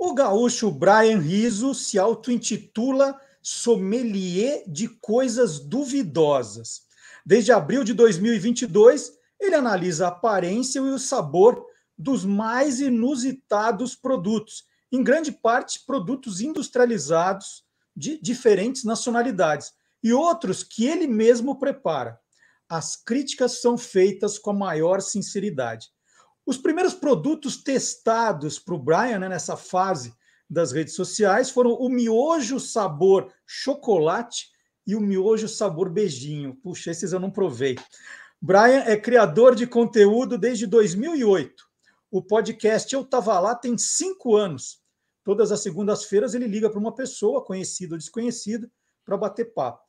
O gaúcho Brian Riso se auto-intitula sommelier de coisas duvidosas. Desde abril de 2022, ele analisa a aparência e o sabor dos mais inusitados produtos, em grande parte produtos industrializados de diferentes nacionalidades e outros que ele mesmo prepara. As críticas são feitas com a maior sinceridade. Os primeiros produtos testados para o Brian né, nessa fase das redes sociais foram o miojo sabor chocolate e o miojo sabor beijinho. Puxa, esses eu não provei. Brian é criador de conteúdo desde 2008. O podcast Eu Tava Lá tem cinco anos. Todas as segundas-feiras ele liga para uma pessoa, conhecida ou desconhecida, para bater papo.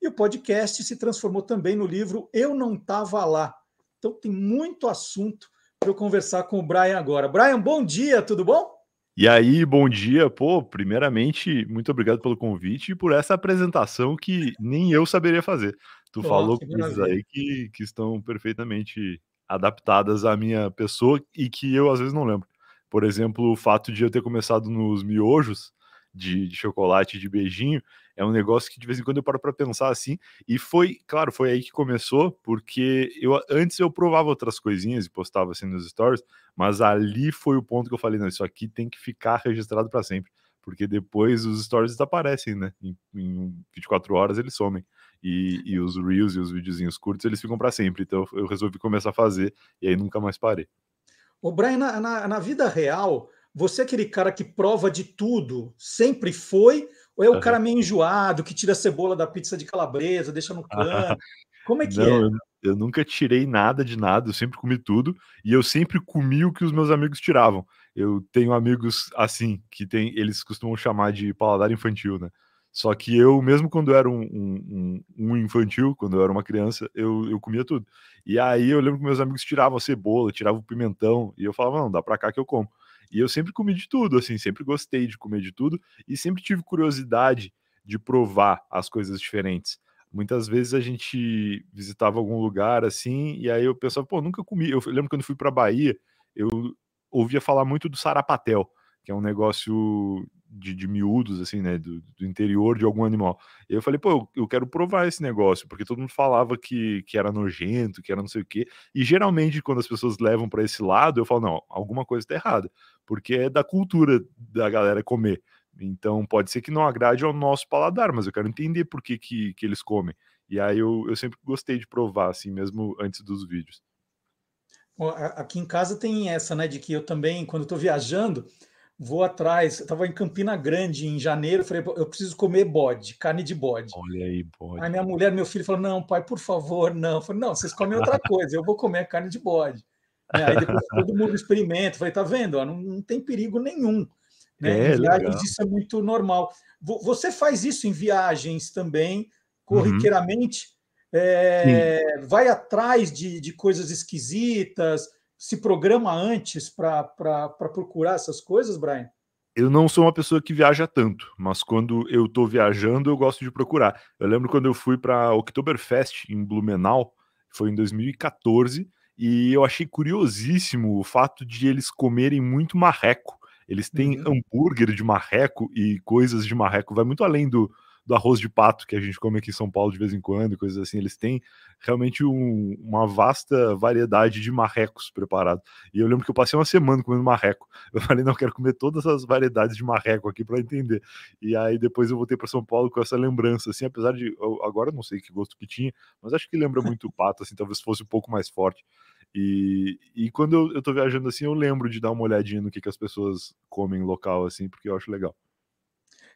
E o podcast se transformou também no livro Eu Não Tava Lá. Então tem muito assunto para eu conversar com o Brian agora. Brian, bom dia, tudo bom? E aí, bom dia. Pô, primeiramente, muito obrigado pelo convite e por essa apresentação que nem eu saberia fazer. Tu falou coisas aí que, que estão perfeitamente adaptadas à minha pessoa e que eu às vezes não lembro. Por exemplo, o fato de eu ter começado nos miojos de, de chocolate de beijinho é um negócio que de vez em quando eu paro para pensar assim. E foi, claro, foi aí que começou, porque eu antes eu provava outras coisinhas e postava assim nos stories, mas ali foi o ponto que eu falei, não, isso aqui tem que ficar registrado para sempre, porque depois os stories desaparecem, né? Em, em 24 horas eles somem. E, e, é. os reels e os videozinhos curtos eles ficam para sempre. Então eu resolvi começar a fazer e aí nunca mais parei. O Brian, na, na, na vida real, você é aquele cara que prova de tudo, sempre foi, ou é o cara meio enjoado que tira a cebola da pizza de calabresa, deixa no canto? Como é que Não, é? Eu, eu nunca tirei nada de nada, eu sempre comi tudo e eu sempre comi o que os meus amigos tiravam. Eu tenho amigos assim, que tem, eles costumam chamar de paladar infantil, né? Só que eu, mesmo quando eu era um, um, um, infantil, quando eu era uma criança, eu, eu comia tudo. E aí eu lembro que meus amigos tiravam a cebola, tiravam o pimentão, e eu falava, não, dá pra cá que eu como. E eu sempre comi de tudo, assim, sempre gostei de comer de tudo e sempre tive curiosidade de provar as coisas diferentes. Muitas vezes a gente visitava algum lugar assim, e aí eu pensava, pô, nunca comi. Eu lembro quando eu fui para Bahia, eu ouvia falar muito do sarapatel que é um negócio de, de miúdos, assim, né, do, do, interior de algum animal. E eu falei, pô, eu, eu, quero provar esse negócio, porque todo mundo falava que, que era nojento, que era não sei o quê. E geralmente, quando as pessoas levam para esse lado, eu falo, não, alguma coisa tá errada, porque é da cultura da galera comer. Então, pode ser que não agrade ao nosso paladar, mas eu quero entender por que, que, que eles comem. E aí eu, eu sempre gostei de provar, assim, mesmo antes dos vídeos. Aqui em casa tem essa, né, de que eu também, quando estou viajando, vou atrás. Eu tava em Campina Grande em janeiro, falei, eu preciso comer bode, carne de bode. Olha aí, bode. Aí minha mulher, meu filho falou: "Não, pai, por favor, não". Eu falei: "Não, vocês comem outra coisa, eu vou comer carne de bode". Né? Aí depois todo mundo experimenta, falei: "Tá vendo? não, não, tem perigo nenhum". Né? É, em viagens isso é muito normal. Você faz isso em viagens também, corriqueiramente? Uhum. É, vai atrás de, de coisas esquisitas, se programa antes para procurar essas coisas, Brian? Eu não sou uma pessoa que viaja tanto, mas quando eu estou viajando, eu gosto de procurar. Eu lembro quando eu fui para Oktoberfest em Blumenau, foi em 2014, e eu achei curiosíssimo o fato de eles comerem muito marreco. Eles têm uhum. hambúrguer de marreco e coisas de marreco, vai muito além do, do arroz de pato que a gente come aqui em São Paulo de vez em quando, coisas assim. Eles têm realmente um, uma vasta variedade de marrecos preparados. E eu lembro que eu passei uma semana comendo marreco. Eu falei, não, eu quero comer todas as variedades de marreco aqui para entender. E aí depois eu voltei para São Paulo com essa lembrança, assim, apesar de agora não sei que gosto que tinha, mas acho que lembra muito o pato, assim, talvez fosse um pouco mais forte. E, e quando eu, eu tô viajando assim, eu lembro de dar uma olhadinha no que, que as pessoas comem local, assim, porque eu acho legal.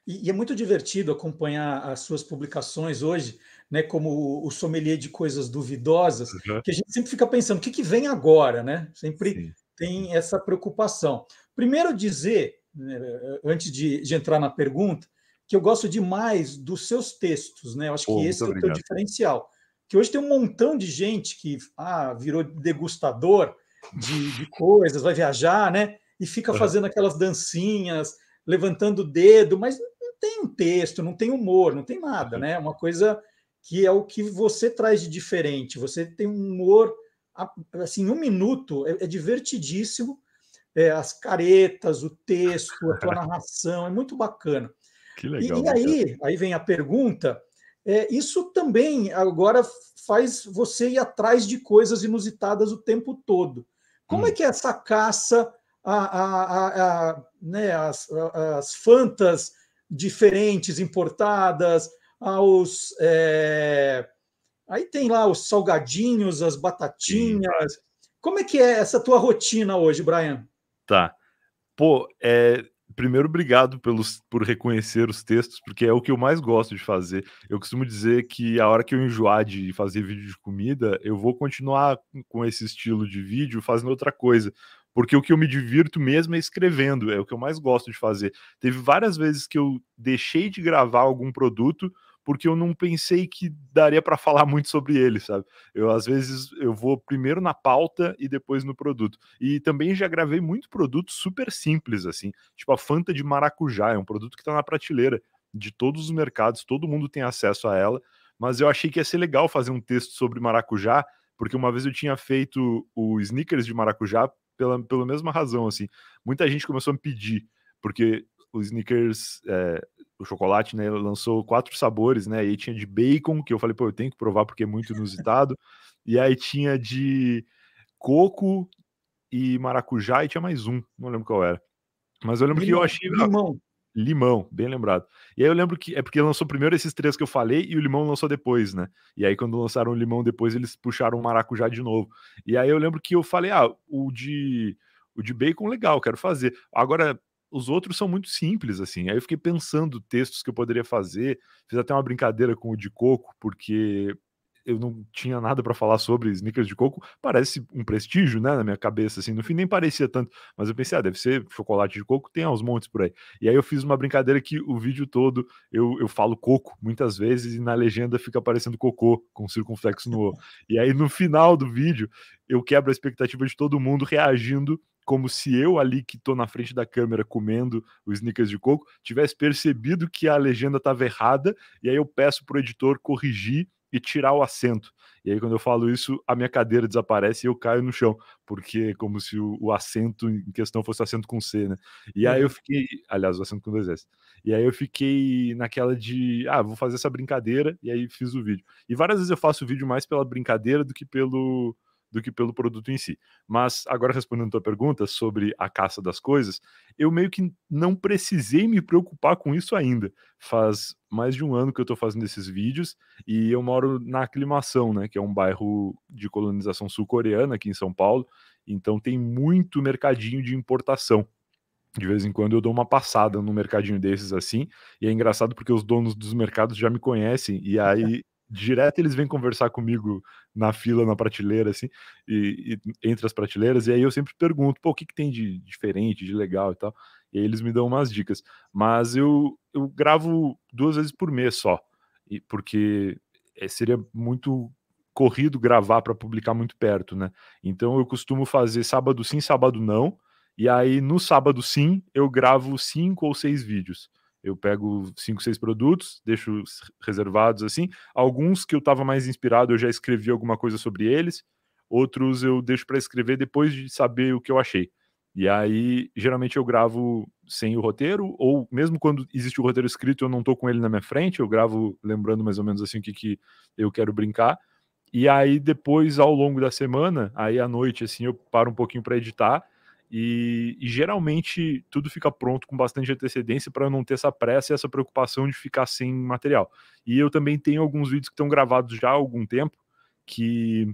E, e, é muito divertido acompanhar as suas publicações hoje, né, como o, sommelier de coisas duvidosas, uhum. que a gente sempre fica pensando, o que, que vem agora, né? Sempre Sim. tem essa preocupação. Primeiro dizer, né, antes de, de, entrar na pergunta, que eu gosto demais dos seus textos, né? Eu acho que esse é o teu diferencial. Que hoje tem um montão de gente que ah, virou degustador de, de coisas, vai viajar, né? E fica fazendo aquelas dancinhas, levantando o dedo, mas tem um texto, não tem humor, não tem nada, uhum. né? É uma coisa que é o que você traz de diferente. Você tem um humor, assim, um minuto é, é divertidíssimo. É, as caretas, o texto, a tua narração, é muito bacana. Que legal. E, e né, aí, aí vem a pergunta. É, isso também agora faz você ir atrás de coisas inusitadas o tempo todo. Como hum. é que é essa caça a, a, a, a né, as, as fantas diferentes importadas, aos. É... Aí tem lá os salgadinhos, as batatinhas. Sim. Como é que é essa tua rotina hoje, Brian? Tá. Pô, é, primeiro, obrigado pelos, por reconhecer os textos, porque é o que eu mais gosto de fazer. Eu costumo dizer que a hora que eu enjoar de fazer vídeo de comida, eu vou continuar com esse estilo de vídeo fazendo outra coisa, porque o que eu me divirto mesmo é escrevendo, é o que eu mais gosto de fazer. Teve várias vezes que eu deixei de gravar algum produto porque eu não pensei que daria para falar muito sobre ele, sabe? Eu às vezes eu vou primeiro na pauta e depois no produto. E também já gravei muito produto super simples assim, tipo a Fanta de maracujá, é um produto que está na prateleira de todos os mercados, todo mundo tem acesso a ela, mas eu achei que ia ser legal fazer um texto sobre maracujá, porque uma vez eu tinha feito o sneakers de maracujá pela, pela mesma razão, assim. Muita gente começou a me pedir, porque o Snickers, é, o chocolate, né, lançou quatro sabores, né, e aí tinha de bacon, que eu falei, pô, eu tenho que provar porque é muito inusitado, e aí tinha de coco e maracujá, e tinha mais um, não lembro qual era. Mas eu lembro limão, que eu achei... Limão. Limão, bem lembrado. E aí eu lembro que é porque lançou primeiro esses três que eu falei e o Limão lançou depois, né? E aí quando lançaram o Limão depois, eles puxaram o Maracujá de novo. E aí eu lembro que eu falei, ah, o de, o de bacon legal, quero fazer. Agora, os outros são muito simples, assim. Aí eu fiquei pensando textos que eu poderia fazer, fiz até uma brincadeira com o de coco, porque eu não tinha nada para falar sobre sneakers de coco. Parece um prestígio, né? Na minha cabeça, assim. No fim, nem parecia tanto. Mas eu pensei, ah, deve ser chocolate de coco, tem aos montes por aí. E aí eu fiz uma brincadeira que o vídeo todo eu, eu falo coco muitas vezes e na legenda fica aparecendo cocô com circunflexo no O. E aí no final do vídeo eu quebro a expectativa de todo mundo reagindo como se eu ali que tô na frente da câmera comendo os sneakers de coco tivesse percebido que a legenda estava errada e aí eu peço pro editor corrigir e tirar o assento. E aí, quando eu falo isso, a minha cadeira desaparece e eu caio no chão, porque é como se o, o assento em questão fosse assento com C, né? E aí eu fiquei, aliás, o assento com dois S. E aí eu fiquei naquela de, ah, vou fazer essa brincadeira, e aí fiz o vídeo. E várias vezes eu faço o vídeo mais pela brincadeira do que pelo, do que pelo produto em si. Mas agora respondendo a tua pergunta sobre a caça das coisas, eu meio que não precisei me preocupar com isso ainda. Faz mais de um ano que eu estou fazendo esses vídeos e eu moro na Aclimação, né, que é um bairro de colonização sul-coreana aqui em São Paulo, então tem muito mercadinho de importação. De vez em quando eu dou uma passada num mercadinho desses assim, e é engraçado porque os donos dos mercados já me conhecem, e aí direto eles vêm conversar comigo na fila, na prateleira, assim, e, e, entre as prateleiras, e aí eu sempre pergunto, pô, o que, que tem de diferente, de legal e tal, e aí eles me dão umas dicas. Mas eu, eu gravo duas vezes por mês só, e porque eh, seria muito corrido gravar para publicar muito perto, né? Então eu costumo fazer sábado sim, sábado não, e aí no sábado sim eu gravo cinco ou seis vídeos. Eu pego cinco, seis produtos, deixo reservados assim. Alguns que eu estava mais inspirado, eu já escrevi alguma coisa sobre eles. Outros eu deixo para escrever depois de saber o que eu achei. E aí, geralmente eu gravo sem o roteiro, ou mesmo quando existe o roteiro escrito, eu não estou com ele na minha frente, eu gravo lembrando mais ou menos assim o que, que eu quero brincar. E aí depois, ao longo da semana, aí à noite, assim, eu paro um pouquinho para editar e, e, geralmente tudo fica pronto com bastante antecedência para não ter essa pressa e essa preocupação de ficar sem material. E eu também tenho alguns vídeos que estão gravados já há algum tempo que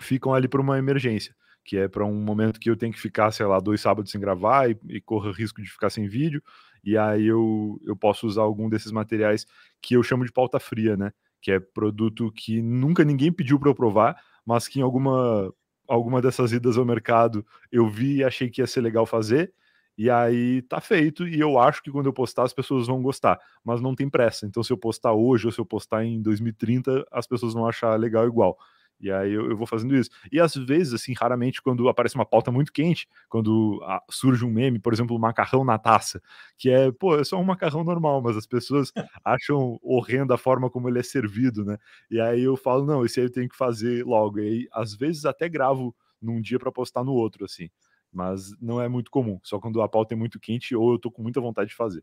ficam ali para uma emergência, que é para um momento que eu tenho que ficar, sei lá, dois sábados sem gravar e, e corra risco de ficar sem vídeo. E aí eu, eu posso usar algum desses materiais que eu chamo de pauta fria, né? Que é produto que nunca ninguém pediu para eu provar, mas que em alguma alguma dessas idas ao mercado eu vi e achei que ia ser legal fazer. E aí tá feito, e eu acho que quando eu postar as pessoas vão gostar, mas não tem pressa. Então, se eu postar hoje ou se eu postar em 2030, as pessoas vão achar legal igual. E aí eu, eu, vou fazendo isso. E às vezes, assim, raramente, quando aparece uma pauta muito quente, quando a, ah, surge um meme, por exemplo, macarrão na taça, que é, pô, é só um macarrão normal, mas as pessoas acham horrenda a forma como ele é servido, né? E aí eu falo, não, esse aí eu tenho que fazer logo. E aí, às vezes, até gravo num dia para postar no outro, assim. Mas não é muito comum, só quando a pauta é muito quente ou eu tô com muita vontade de fazer.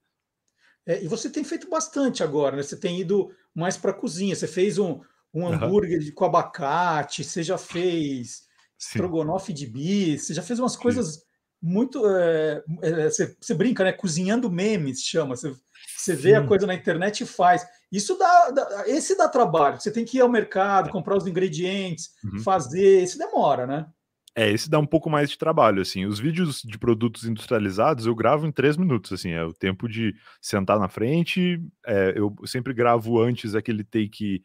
É, e você tem feito bastante agora, né? Você tem ido mais para cozinha. Você fez um, um hambúrguer uhum. com abacate, você já fez Sim. estrogonofe de bis, você já fez umas coisas Sim. muito. É, é, você, você, brinca, né? Cozinhando memes, chama. Você, você vê a coisa na internet e faz. Isso dá, dá, Esse dá trabalho. Você tem que ir ao mercado, é. comprar os ingredientes, uhum. fazer. Isso demora, né? É, esse dá um pouco mais de trabalho, assim. Os vídeos de produtos industrializados eu gravo em três minutos, assim. É o tempo de sentar na frente. É, eu sempre gravo antes aquele take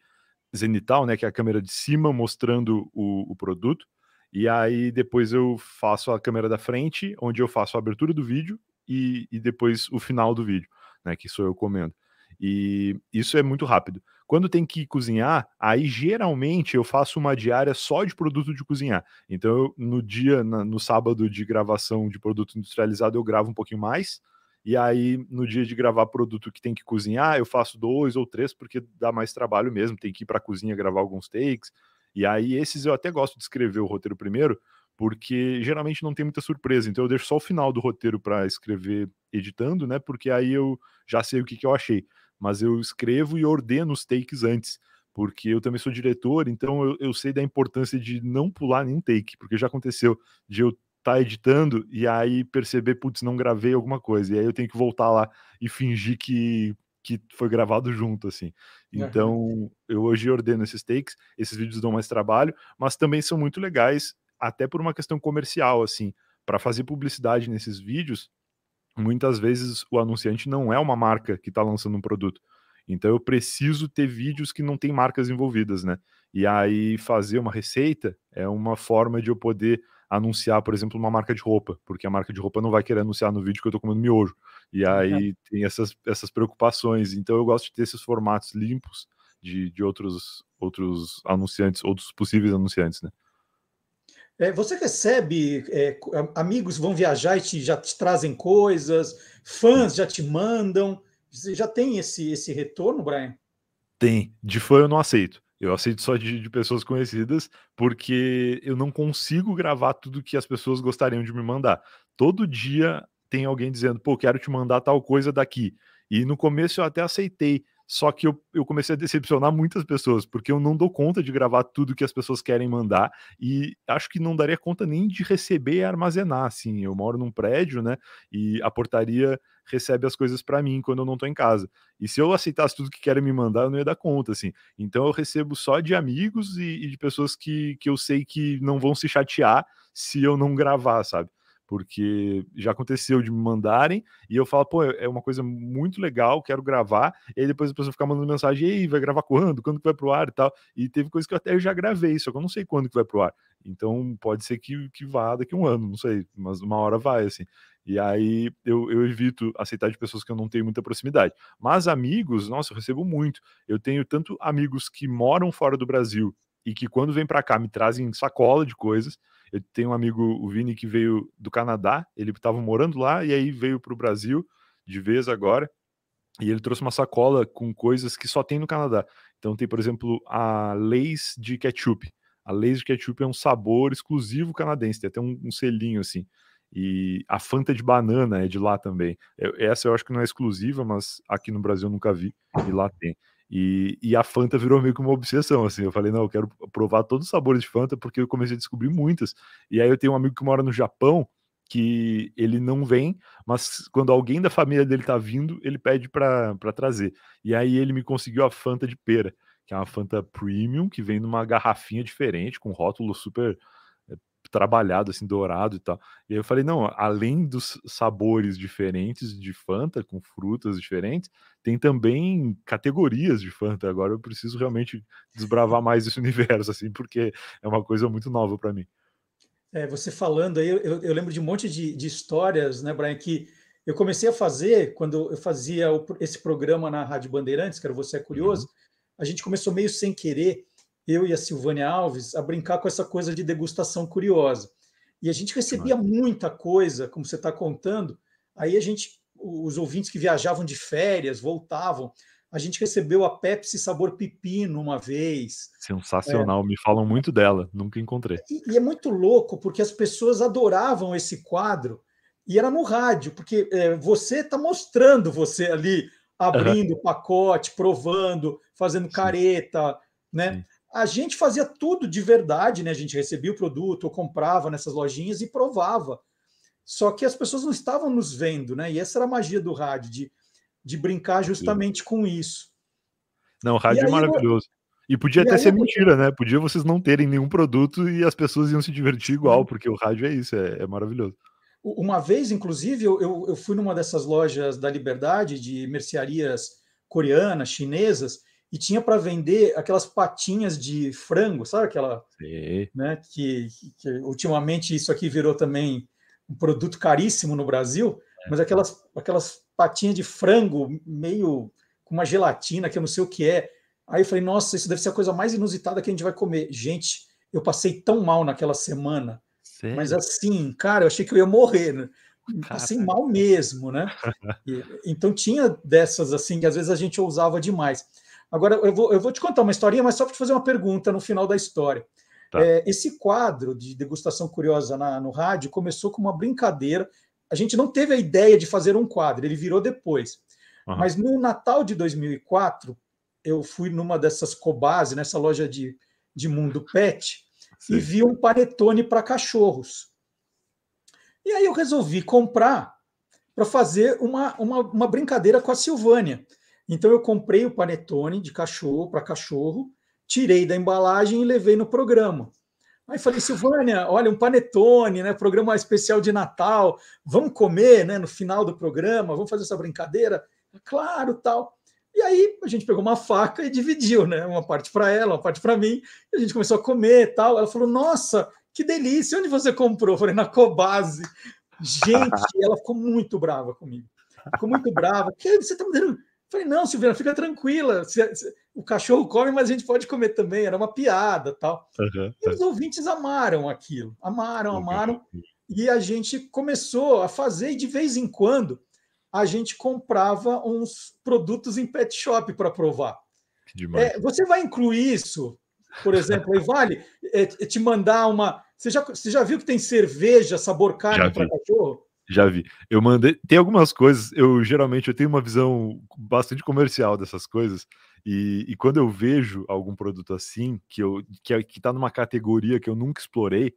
zenital, né, que é a câmera de cima mostrando o, o produto. E aí depois eu faço a câmera da frente, onde eu faço a abertura do vídeo e, e depois o final do vídeo, né, que sou eu comendo. E isso é muito rápido. Quando tem que cozinhar, aí geralmente eu faço uma diária só de produto de cozinhar. Então, eu, no dia, na, no sábado de gravação de produto industrializado, eu gravo um pouquinho mais. E aí, no dia de gravar produto que tem que cozinhar, eu faço dois ou três, porque dá mais trabalho mesmo. Tem que ir para a cozinha gravar alguns takes. E aí, esses eu até gosto de escrever o roteiro primeiro, porque geralmente não tem muita surpresa. Então, eu deixo só o final do roteiro para escrever editando, né? Porque aí eu já sei o que, que eu achei. Mas eu escrevo e ordeno os takes antes, porque eu também sou diretor, então eu, eu sei da importância de não pular nenhum take, porque já aconteceu de eu tá editando e aí perceber, putz, não gravei alguma coisa. E aí eu tenho que voltar lá e fingir que, que foi gravado junto, assim. Então, é. eu hoje ordeno esses takes, esses vídeos dão mais trabalho, mas também são muito legais, até por uma questão comercial, assim. Para fazer publicidade nesses vídeos, muitas vezes o anunciante não é uma marca que está lançando um produto. Então, eu preciso ter vídeos que não tem marcas envolvidas, né? E aí, fazer uma receita é uma forma de eu poder anunciar, por exemplo, uma marca de roupa, porque a marca de roupa não vai querer anunciar no vídeo que eu tô comendo miojo. E aí é. tem essas, essas preocupações. Então eu gosto de ter esses formatos limpos de, de outros, outros anunciantes, outros possíveis anunciantes, né? É, você recebe é, amigos vão viajar e te, já te trazem coisas, fãs já te mandam. Você já tem esse, esse retorno, Brian? Tem. De fã eu não aceito. Eu aceito só de, de, pessoas conhecidas, porque eu não consigo gravar tudo que as pessoas gostariam de me mandar. Todo dia tem alguém dizendo, pô, quero te mandar tal coisa daqui. E no começo eu até aceitei. Só que eu, eu comecei a decepcionar muitas pessoas, porque eu não dou conta de gravar tudo que as pessoas querem mandar, e acho que não daria conta nem de receber e armazenar, assim. Eu moro num prédio, né, e a portaria recebe as coisas para mim quando eu não tô em casa. E se eu aceitasse tudo que querem me mandar, eu não ia dar conta, assim. Então eu recebo só de amigos e, e de pessoas que, que eu sei que não vão se chatear se eu não gravar, sabe? porque já aconteceu de me mandarem e eu falo, pô, é, é uma coisa muito legal, quero gravar, e aí depois a pessoa fica mandando mensagem, ei, vai gravar quando? Quando que vai pro ar e tal. E teve coisa que eu até já gravei, só que eu não sei quando que vai pro ar. Então pode ser que, que vá daqui um ano, não sei, mas uma hora vai, assim. E aí eu, eu evito aceitar de pessoas que eu não tenho muita proximidade. Mas amigos, nossa, eu recebo muito. Eu tenho tanto amigos que moram fora do Brasil e que quando vem para cá me trazem sacola de coisas, eu tenho um amigo, o Vini, que veio do Canadá, ele estava morando lá e aí veio para o Brasil de vez agora. E ele trouxe uma sacola com coisas que só tem no Canadá. Então tem, por exemplo, a Lays de ketchup. A Lays de ketchup é um sabor exclusivo canadense, tem até um, um selinho assim. E a Fanta de banana é de lá também. Eu, essa eu acho que não é exclusiva, mas aqui no Brasil eu nunca vi e lá tem. E, e, a Fanta virou meio que uma obsessão, assim. Eu falei, não, eu quero provar todos os sabores de Fanta, porque eu comecei a descobrir muitas. E aí eu tenho um amigo que mora no Japão, que ele não vem, mas quando alguém da família dele tá vindo, ele pede para trazer. E aí ele me conseguiu a Fanta de pera, que é uma Fanta premium, que vem numa garrafinha diferente, com rótulo super Tipo, trabalhado, assim, dourado e tal. E eu falei, não, além dos sabores diferentes de Fanta, com frutas diferentes, tem também categorias de Fanta. Agora eu preciso realmente desbravar mais esse universo, assim, porque é uma coisa muito nova para mim. É, você falando aí, eu, eu, lembro de um monte de, de histórias, né, Brian, que eu comecei a fazer quando eu fazia esse programa na Rádio Bandeirantes, que era Você é Curioso, uhum. a gente começou meio sem querer eu e a Silvânia Alves, a brincar com essa coisa de degustação curiosa. E a gente recebia muita coisa, como você está contando. Aí a gente, os ouvintes que viajavam de férias, voltavam. A gente recebeu a Pepsi sabor pepino uma vez. Sensacional, é. me falam muito dela, nunca encontrei. E, e, é muito louco, porque as pessoas adoravam esse quadro e era no rádio, porque é, você está mostrando você ali, abrindo o uhum. pacote, provando, fazendo Sim. careta, né? Sim a gente fazia tudo de verdade, né? A gente recebia o produto, ou comprava nessas lojinhas e provava. Só que as pessoas não estavam nos vendo, né? E essa era a magia do rádio, de, de brincar justamente Sim. com isso. Não, o rádio e é maravilhoso. E podia e até ser mentira, né? Podia vocês não terem nenhum produto e as pessoas iam se divertir igual, porque o rádio é isso, é, é maravilhoso. Uma vez, inclusive, eu, eu fui numa dessas lojas da Liberdade, de mercearias coreanas, chinesas, e tinha para vender aquelas patinhas de frango, sabe aquela, Sim. né, que, que, ultimamente isso aqui virou também um produto caríssimo no Brasil, é. mas aquelas aquelas patinhas de frango meio com uma gelatina que eu não sei o que é. Aí eu falei, nossa, isso deve ser a coisa mais inusitada que a gente vai comer. Gente, eu passei tão mal naquela semana. Sim. Mas assim, cara, eu achei que eu ia morrer, né? Passei mal mesmo, né? E, então tinha dessas assim, que às vezes a gente ousava demais. Agora, eu vou, eu vou te contar uma historinha, mas só para te fazer uma pergunta no final da história. Tá. É, esse quadro de degustação curiosa na, no rádio começou com uma brincadeira. A gente não teve a ideia de fazer um quadro, ele virou depois. Uhum. Mas no Natal de 2004, eu fui numa dessas cobases, nessa loja de, de mundo pet, Sim. e vi um panetone para cachorros. E aí eu resolvi comprar para fazer uma, uma, uma brincadeira com a Silvânia. Então eu comprei o panetone de cachorro para cachorro, tirei da embalagem e levei no programa. Aí falei, Silvânia, assim, olha, um panetone, né? Programa especial de Natal, vamos comer, né? No final do programa, vamos fazer essa brincadeira? Claro, tal. E aí a gente pegou uma faca e dividiu, né? Uma parte para ela, uma parte para mim. a gente começou a comer, tal. Ela falou, nossa, que delícia! Onde você comprou? Eu falei, na Cobase. Gente, ela ficou muito brava comigo. Ficou muito brava. Que você está me dando Falei, não, Silvana, fica tranquila. Se, se, o cachorro come, mas a gente pode comer também. Era uma piada tal. Uhum, e os tá. ouvintes amaram aquilo. Amaram, amaram. Uhum. E a gente começou a fazer, e de vez em quando, a gente comprava uns produtos em pet shop para provar. É, você vai incluir isso, por exemplo, aí vale é, é, te mandar uma. Você já, você já viu que tem cerveja sabor carne para cachorro? Já vi. Eu mandei. Tem algumas coisas. Eu geralmente eu tenho uma visão bastante comercial dessas coisas. E, e quando eu vejo algum produto assim, que eu que, é, que tá numa categoria que eu nunca explorei,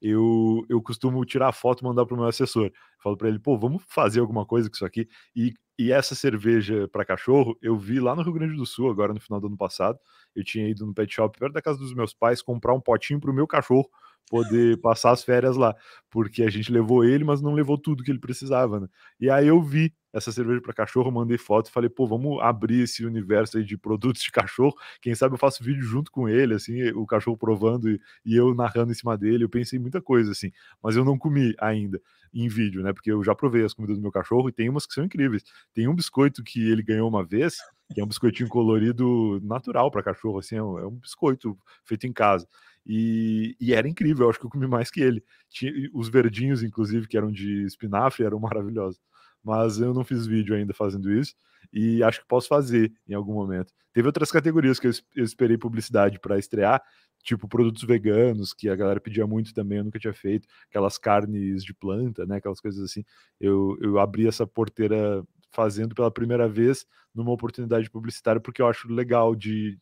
eu, eu costumo tirar a foto e mandar para o meu assessor. Falo para ele, pô, vamos fazer alguma coisa com isso aqui. E, e essa cerveja para cachorro, eu vi lá no Rio Grande do Sul, agora no final do ano passado. Eu tinha ido no pet shop perto da casa dos meus pais comprar um potinho para o meu cachorro poder passar as férias lá, porque a gente levou ele, mas não levou tudo que ele precisava, né? E aí eu vi essa cerveja para cachorro, mandei foto, falei, pô, vamos abrir esse universo aí de produtos de cachorro, quem sabe eu faço vídeo junto com ele, assim, o cachorro provando e, e eu narrando em cima dele, eu pensei muita coisa, assim, mas eu não comi ainda em vídeo, né, porque eu já provei as comidas do meu cachorro e tem umas que são incríveis, tem um biscoito que ele ganhou uma vez, que é um biscoitinho colorido natural para cachorro, assim, é um, é um biscoito feito em casa, e, e, era incrível, eu acho que eu comi mais que ele. Tinha, os verdinhos, inclusive, que eram de espinafre, eram maravilhosos. Mas eu não fiz vídeo ainda fazendo isso e acho que posso fazer em algum momento. Teve outras categorias que eu, eu esperei publicidade para estrear, tipo produtos veganos, que a galera pedia muito também, eu nunca tinha feito, aquelas carnes de planta, né, aquelas coisas assim. Eu, eu abri essa porteira fazendo pela primeira vez numa oportunidade publicitária, porque eu acho legal de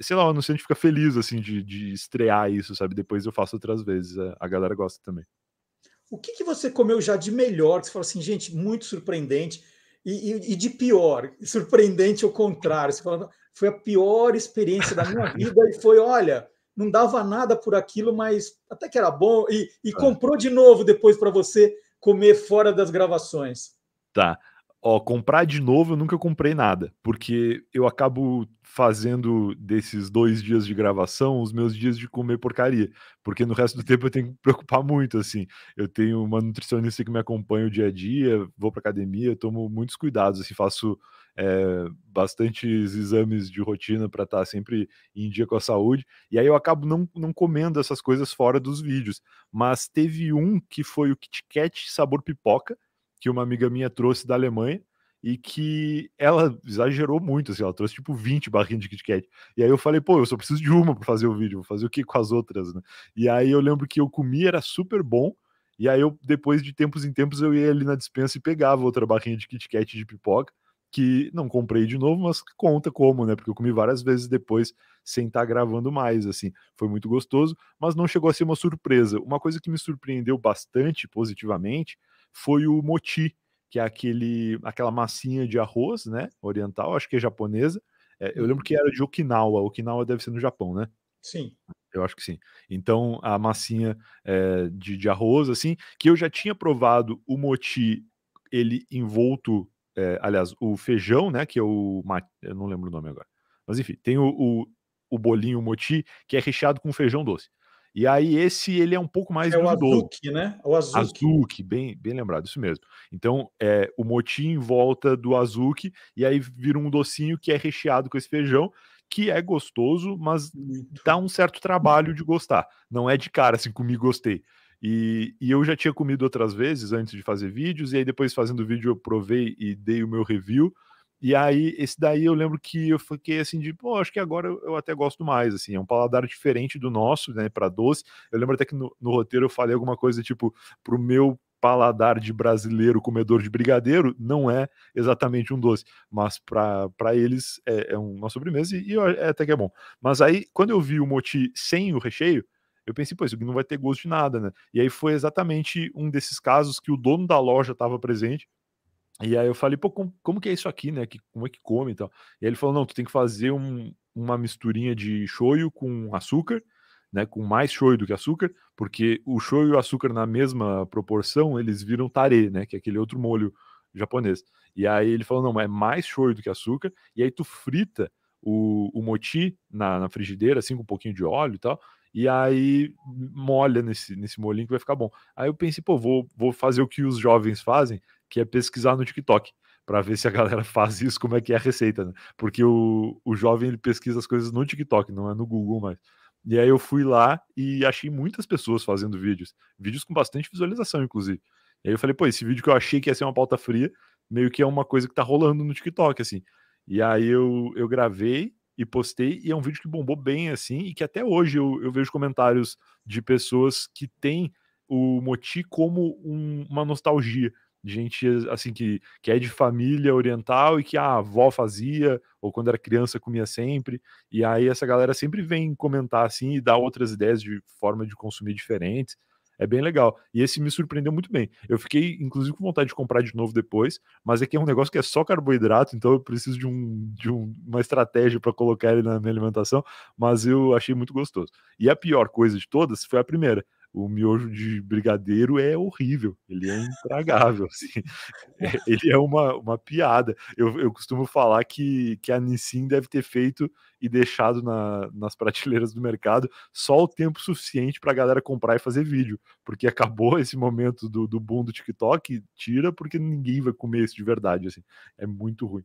sei lá, o anunciante fica feliz, assim, de, de estrear isso, sabe? Depois eu faço outras vezes, é, a, galera gosta também. O que, que você comeu já de melhor? você fala assim, gente, muito surpreendente. E, e, e, de pior, surpreendente ao contrário. Você fala, foi a pior experiência da minha vida e foi, olha, não dava nada por aquilo, mas até que era bom. E, e é. comprou de novo depois para você comer fora das gravações. Tá ó, comprar de novo eu nunca comprei nada, porque eu acabo fazendo desses dois dias de gravação os meus dias de comer porcaria, porque no resto do tempo eu tenho que me preocupar muito, assim. Eu tenho uma nutricionista que me acompanha o dia a dia, vou pra academia, tomo muitos cuidados, assim, faço é, bastantes exames de rotina para estar tá sempre em dia com a saúde, e aí eu acabo não, não comendo essas coisas fora dos vídeos. Mas teve um que foi o Kit Kat sabor pipoca, que uma amiga minha trouxe da Alemanha e que ela exagerou muito, assim, ela trouxe tipo 20 barrinhas de Kit Kat. E aí eu falei, pô, eu só preciso de uma para fazer o vídeo, vou fazer o que com as outras, né? E aí eu lembro que eu comi, era super bom, e aí eu, depois de tempos em tempos, eu ia ali na dispensa e pegava outra barrinha de Kit Kat de pipoca, que não comprei de novo, mas conta como, né? Porque eu comi várias vezes depois sem estar tá gravando mais, assim. Foi muito gostoso, mas não chegou a ser uma surpresa. Uma coisa que me surpreendeu bastante positivamente foi o moti, que é aquele, aquela massinha de arroz, né? Oriental, acho que é japonesa. É, eu lembro que uhum. era de Okinawa. Okinawa deve ser no Japão, né? Sim. Eu acho que sim. Então, a massinha é, de, de, arroz, assim, que eu já tinha provado o moti, ele envolto, é, aliás, o feijão, né? Que é o. Eu não lembro o nome agora. Mas enfim, tem o, o, o bolinho moti, que é recheado com feijão doce. E aí esse ele é um pouco mais é o Azuki, né? O Azuki. Azuki, bem, bem lembrado, isso mesmo. Então, é o motim em volta do Azuki e aí vira um docinho que é recheado com esse feijão, que é gostoso, mas Muito. dá um certo trabalho de gostar. Não é de cara assim comi gostei. E, e, eu já tinha comido outras vezes antes de fazer vídeos, e aí depois fazendo vídeo eu provei e dei o meu review. E aí, esse daí eu lembro que eu fiquei assim de, pô, acho que agora eu, até gosto mais, assim, é um paladar diferente do nosso, né, para doce. Eu lembro até que no, no, roteiro eu falei alguma coisa tipo, pro meu paladar de brasileiro comedor de brigadeiro, não é exatamente um doce, mas para eles é, é, uma sobremesa e, e é, até que é bom. Mas aí, quando eu vi o moti sem o recheio, eu pensei, pô, isso aqui não vai ter gosto de nada, né? E aí foi exatamente um desses casos que o dono da loja estava presente e aí eu falei, pô, como, como que é isso aqui, né? Que, como é que come e tal? E aí ele falou, não, tu tem que fazer um, uma misturinha de shoyu com açúcar, né? Com mais shoyu do que açúcar, porque o shoyu e o açúcar na mesma proporção, eles viram tare, né? Que é aquele outro molho japonês. E aí ele falou, não, é mais shoyu do que açúcar, e aí tu frita o, o moti na, na frigideira, assim, com um pouquinho de óleo e tal, e aí molha nesse, nesse molinho que vai ficar bom. Aí eu pensei, pô, vou, vou fazer o que os jovens fazem, que é pesquisar no TikTok, para ver se a galera faz isso, como é que é a receita, né? Porque o, o jovem ele pesquisa as coisas no TikTok, não é no Google mais. E aí eu fui lá e achei muitas pessoas fazendo vídeos, vídeos com bastante visualização, inclusive. E aí eu falei, pô, esse vídeo que eu achei que ia ser uma pauta fria, meio que é uma coisa que tá rolando no TikTok, assim. E aí eu, eu gravei e postei, e é um vídeo que bombou bem assim, e que até hoje eu, eu vejo comentários de pessoas que têm o Moti como um, uma nostalgia. Gente assim que, que é de família oriental e que a avó fazia, ou quando era criança comia sempre, e aí essa galera sempre vem comentar assim e dá outras ideias de forma de consumir diferentes é bem legal. E esse me surpreendeu muito bem. Eu fiquei, inclusive, com vontade de comprar de novo depois, mas é que é um negócio que é só carboidrato, então eu preciso de, um, de um, uma estratégia para colocar ele na minha alimentação, mas eu achei muito gostoso. E a pior coisa de todas foi a primeira, o miojo de brigadeiro é horrível, ele é intragável, assim. é, ele é uma, uma piada. Eu, eu costumo falar que, que a Nissin deve ter feito e deixado na, nas prateleiras do mercado só o tempo suficiente para a galera comprar e fazer vídeo, porque acabou esse momento do, do boom do TikTok, tira, porque ninguém vai comer isso de verdade, assim. É muito ruim.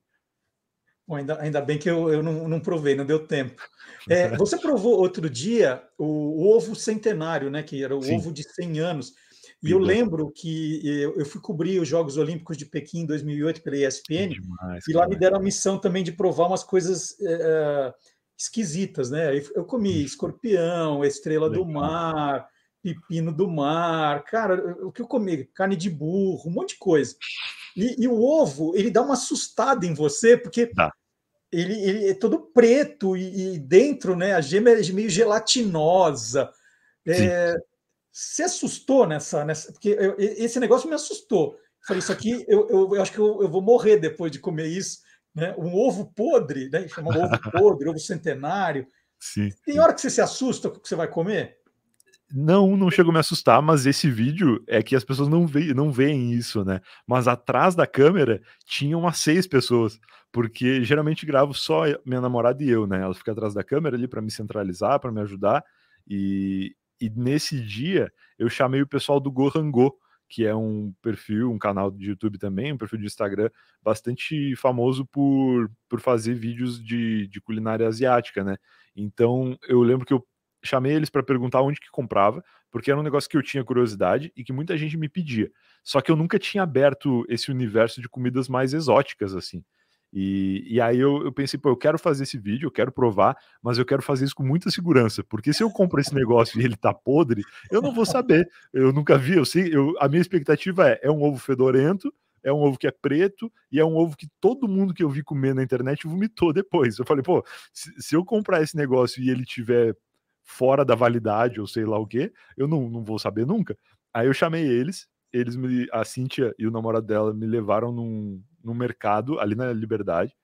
Bom, ainda, ainda bem que eu, eu não, não provei, não deu tempo. É, você provou outro dia o, o, ovo centenário, né? Que era o Sim. ovo de 100 anos. E eu lembro que eu, fui cobrir os Jogos Olímpicos de Pequim em 2008 pela ESPN, é demais, e lá me deram a missão também de provar umas coisas é, é esquisitas, né? Eu comi hum. escorpião, estrela do mar, pepino do mar, cara, o que eu comi? Carne de burro, um monte de coisa. E, e, o ovo, ele dá uma assustada em você, porque tá. ele, ele, é todo preto e, e, dentro, né? A gema é meio gelatinosa. É, assustou nessa, nessa porque eu, esse negócio me assustou. Eu falei, isso aqui, eu, eu, eu acho que eu, vou morrer depois de comer isso. Né? Um ovo podre, né? Chama ovo podre, ovo centenário. Sim. Tem hora que você se assusta com o que você vai comer? Não, não chegou a me assustar, mas esse vídeo é que as pessoas não, ve não veem isso, né? Mas atrás da câmera tinham umas seis pessoas, porque geralmente gravo só minha namorada e eu, né? Ela fica atrás da câmera ali para me centralizar, para me ajudar. E, e nesse dia eu chamei o pessoal do Gohango, que é um perfil, um canal de YouTube também, um perfil de Instagram bastante famoso por, por fazer vídeos de, de culinária asiática, né? Então eu lembro que eu chamei eles para perguntar onde que comprava, porque era um negócio que eu tinha curiosidade e que muita gente me pedia. Só que eu nunca tinha aberto esse universo de comidas mais exóticas, assim. E, e aí eu, eu pensei, pô, eu quero fazer esse vídeo, eu quero provar, mas eu quero fazer isso com muita segurança, porque se eu compro esse negócio e ele tá podre, eu não vou saber. Eu nunca vi, eu sei, eu, a minha expectativa é, é um ovo fedorento, é um ovo que é preto e é um ovo que todo mundo que eu vi comer na internet vomitou depois. Eu falei, pô, se, se eu comprar esse negócio e ele tiver fora da validade ou sei lá o que, eu não, não vou saber nunca. Aí eu chamei eles, eles me, a Cíntia e o namorado dela me levaram num, num mercado ali na Liberdade,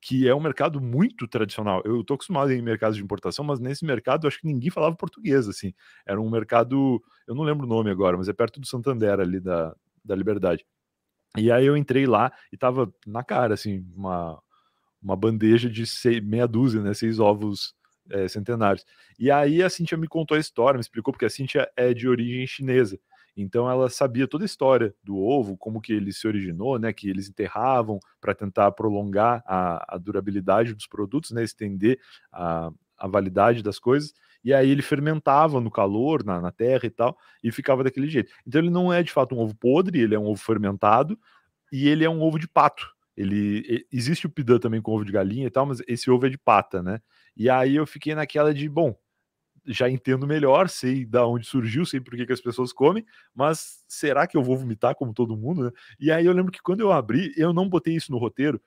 que é um mercado muito tradicional. Eu tô acostumado em mercados de importação, mas nesse mercado eu acho que ninguém falava português, assim. Era um mercado, eu não lembro o nome agora, mas é perto do Santander ali da, da Liberdade. E aí eu entrei lá e tava na cara, assim, uma, uma bandeja de seis, meia dúzia, né, seis ovos é, centenários. E aí a Cintia me contou a história, me explicou, porque a Cintia é de origem chinesa. Então ela sabia toda a história do ovo, como que ele se originou, né? Que eles enterravam para tentar prolongar a, a, durabilidade dos produtos, né? Estender a, a validade das coisas e aí ele fermentava no calor, na, na, terra e tal, e ficava daquele jeito. Então ele não é de fato um ovo podre, ele é um ovo fermentado e ele é um ovo de pato. Ele existe o pidã também com ovo de galinha e tal, mas esse ovo é de pata, né? E aí eu fiquei naquela de, bom, já entendo melhor, sei da onde surgiu, sei por que, as pessoas comem, mas será que eu vou vomitar como todo mundo? Né? E aí eu lembro que quando eu abri, eu não botei isso no roteiro,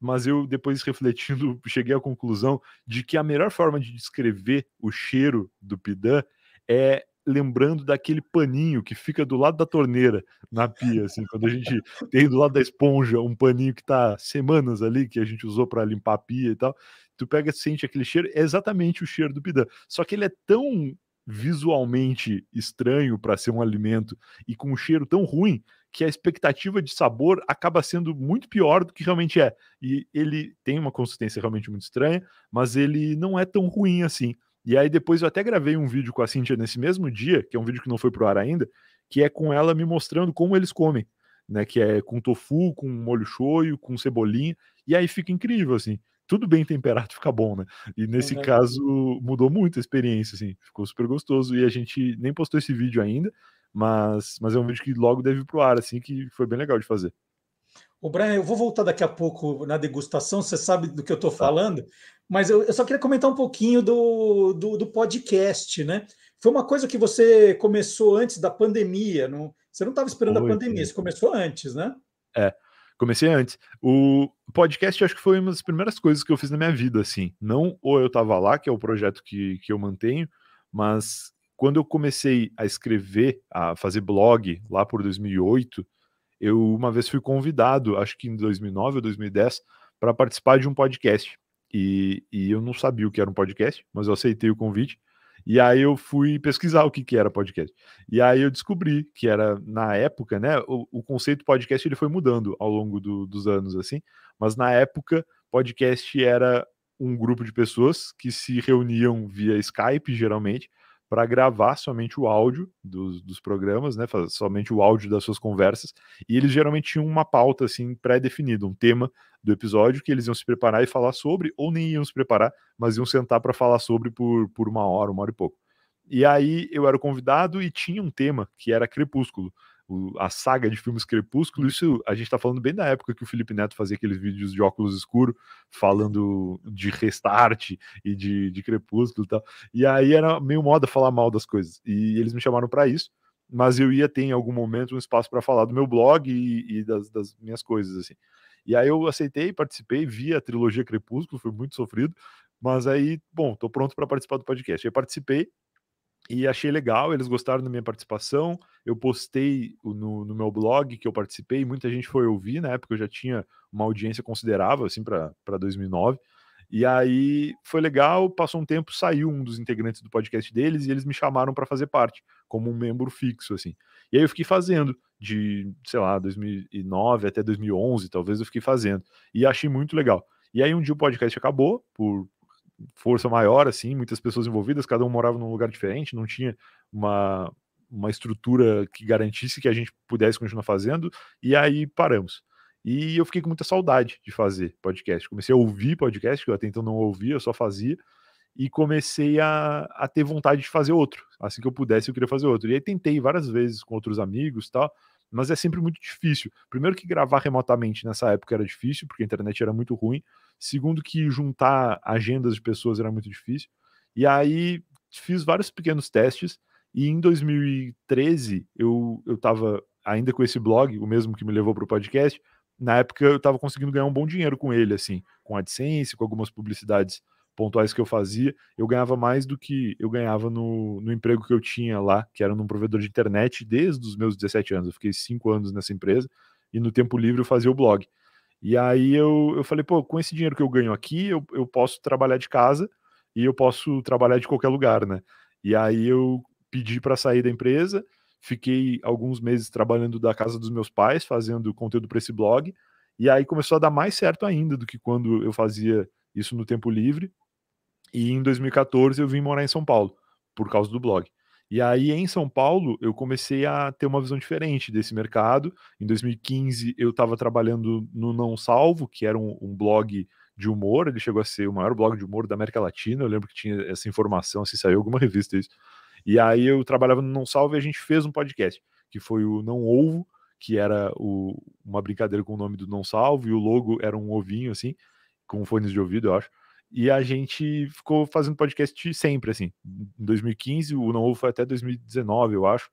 mas eu depois refletindo cheguei à conclusão de que a melhor forma de descrever o cheiro do pidã é lembrando daquele paninho que fica do lado da torneira na pia, assim, quando a gente tem do lado da esponja um paninho que tá semanas ali que a gente usou para limpar a pia e tal tu pega, sente aquele cheiro, é exatamente o cheiro do pidã. Só que ele é tão visualmente estranho para ser um alimento e com um cheiro tão ruim que a expectativa de sabor acaba sendo muito pior do que realmente é. E ele tem uma consistência realmente muito estranha, mas ele não é tão ruim assim. E aí depois eu até gravei um vídeo com a Cintia nesse mesmo dia, que é um vídeo que não foi pro ar ainda, que é com ela me mostrando como eles comem, né, que é com tofu, com molho shoyu, com cebolinha, e aí fica incrível assim tudo bem temperado fica bom, né? E nesse uhum. caso mudou muito a experiência, assim, ficou super gostoso e a gente nem postou esse vídeo ainda, mas, mas é um vídeo que logo deve ir pro ar, assim, que foi bem legal de fazer. O Brian, eu vou voltar daqui a pouco na degustação, você sabe do que eu estou tá. falando, mas eu, eu, só queria comentar um pouquinho do, do, do, podcast, né? Foi uma coisa que você começou antes da pandemia, não, você não estava esperando Oi, a pandemia, você começou antes, né? É, comecei antes. O podcast acho que foi uma das primeiras coisas que eu fiz na minha vida, assim. Não ou eu tava lá, que é o projeto que, que eu mantenho, mas quando eu comecei a escrever, a fazer blog lá por 2008, eu uma vez fui convidado, acho que em 2009 ou 2010, para participar de um podcast. E, e eu não sabia o que era um podcast, mas eu aceitei o convite e aí eu fui pesquisar o que, que era podcast. E aí eu descobri que era, na época, né? O, o conceito podcast ele foi mudando ao longo do, dos anos, assim. Mas na época, podcast era um grupo de pessoas que se reuniam via Skype, geralmente, para gravar somente o áudio dos, dos programas, né? Somente o áudio das suas conversas. E eles geralmente tinham uma pauta assim pré-definida, um tema do episódio que eles iam se preparar e falar sobre, ou nem iam se preparar, mas iam sentar para falar sobre por, por uma hora, uma hora e pouco. E aí eu era o convidado e tinha um tema que era Crepúsculo o, a saga de filmes Crepúsculo, isso a gente está falando bem da época que o Felipe Neto fazia aqueles vídeos de óculos escuro falando de restart e de, de Crepúsculo e tal. E aí era meio moda falar mal das coisas. E eles me chamaram para isso mas eu ia ter em algum momento um espaço para falar do meu blog e, e das, das, minhas coisas assim. E aí eu aceitei, participei, vi a trilogia Crepúsculo, foi muito sofrido, mas aí, bom, tô pronto para participar do podcast. Aí participei e achei legal, eles gostaram da minha participação. Eu postei no, no, meu blog que eu participei, muita gente foi ouvir, na né, época eu já tinha uma audiência considerável, assim, para 2009. E aí foi legal, passou um tempo, saiu um dos integrantes do podcast deles e eles me chamaram para fazer parte, como um membro fixo, assim. E aí eu fiquei fazendo, de, sei lá, 2009 até 2011, talvez eu fiquei fazendo. E achei muito legal. E aí um dia o podcast acabou, por força maior, assim, muitas pessoas envolvidas, cada um morava num lugar diferente, não tinha uma, uma estrutura que garantisse que a gente pudesse continuar fazendo, e aí paramos. E eu fiquei com muita saudade de fazer podcast. Comecei a ouvir podcast, que eu até então não ouvia, eu só fazia, e comecei a, a ter vontade de fazer outro. Assim que eu pudesse, eu queria fazer outro. E aí tentei várias vezes com outros amigos tal, mas é sempre muito difícil. Primeiro que gravar remotamente nessa época era difícil, porque a internet era muito ruim. Segundo que juntar agendas de pessoas era muito difícil. E aí fiz vários pequenos testes e em 2013 eu eu tava ainda com esse blog, o mesmo que me levou para o podcast. Na época eu estava conseguindo ganhar um bom dinheiro com ele, assim, com AdSense, com algumas publicidades pontuais que eu fazia, eu ganhava mais do que eu ganhava no, no emprego que eu tinha lá, que era num provedor de internet desde os meus 17 anos. Eu fiquei 5 anos nessa empresa e no tempo livre eu fazia o blog. E aí eu, eu falei, pô, com esse dinheiro que eu ganho aqui, eu, eu posso trabalhar de casa e eu posso trabalhar de qualquer lugar, né? E aí eu pedi para sair da empresa, fiquei alguns meses trabalhando da casa dos meus pais, fazendo conteúdo para esse blog, e aí começou a dar mais certo ainda do que quando eu fazia isso no tempo livre, e em 2014 eu vim morar em São Paulo, por causa do blog. E aí em São Paulo eu comecei a ter uma visão diferente desse mercado. Em 2015 eu estava trabalhando no Não Salvo, que era um, um blog de humor, ele chegou a ser o maior blog de humor da América Latina. Eu lembro que tinha essa informação, se assim, saiu alguma revista isso. E aí eu trabalhava no Não Salvo e a gente fez um podcast, que foi o Não Ovo, que era o, uma brincadeira com o nome do Não Salvo e o logo era um ovinho, assim, com fones de ouvido, eu acho. E a gente ficou fazendo podcast sempre, assim. Em 2015, o Não Ovo foi até 2019, eu acho.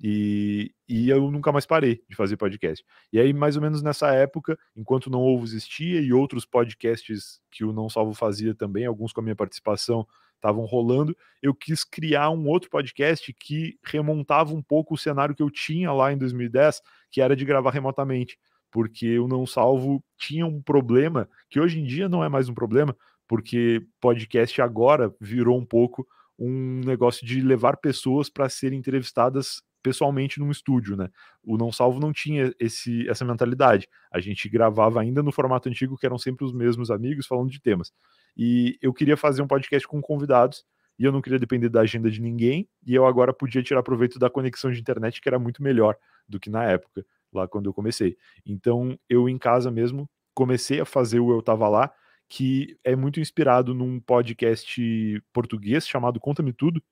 E, e eu nunca mais parei de fazer podcast. E aí, mais ou menos nessa época, enquanto o Não Ovo existia e outros podcasts que o Não Salvo fazia também, alguns com a minha participação, estavam rolando, eu quis criar um outro podcast que remontava um pouco o cenário que eu tinha lá em 2010, que era de gravar remotamente. Porque o Não Salvo tinha um problema, que hoje em dia não é mais um problema, porque podcast agora virou um pouco um negócio de levar pessoas para serem entrevistadas pessoalmente num estúdio, né? O Não Salvo não tinha esse, essa mentalidade. A gente gravava ainda no formato antigo, que eram sempre os mesmos amigos falando de temas. E eu queria fazer um podcast com convidados, e eu não queria depender da agenda de ninguém, e eu agora podia tirar proveito da conexão de internet, que era muito melhor do que na época, lá quando eu comecei. Então, eu em casa mesmo comecei a fazer o Eu Tava Lá, que é muito inspirado num podcast português chamado Conta-me Tudo,